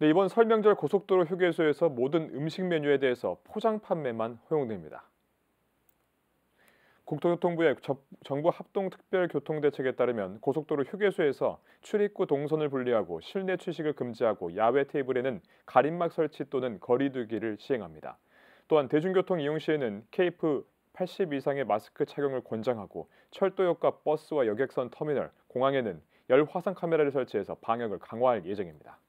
네, 이번 설명절 고속도로 휴게소에서 모든 음식 메뉴에 대해서 포장 판매만 허용됩니다. 국토교통부의 정부 합동특별교통대책에 따르면 고속도로 휴게소에서 출입구 동선을 분리하고 실내 취식을 금지하고 야외 테이블에는 가림막 설치 또는 거리두기를 시행합니다. 또한 대중교통 이용 시에는 케이프 80 이상의 마스크 착용을 권장하고 철도역과 버스와 여객선 터미널, 공항에는 열화상 카메라를 설치해서 방역을 강화할 예정입니다.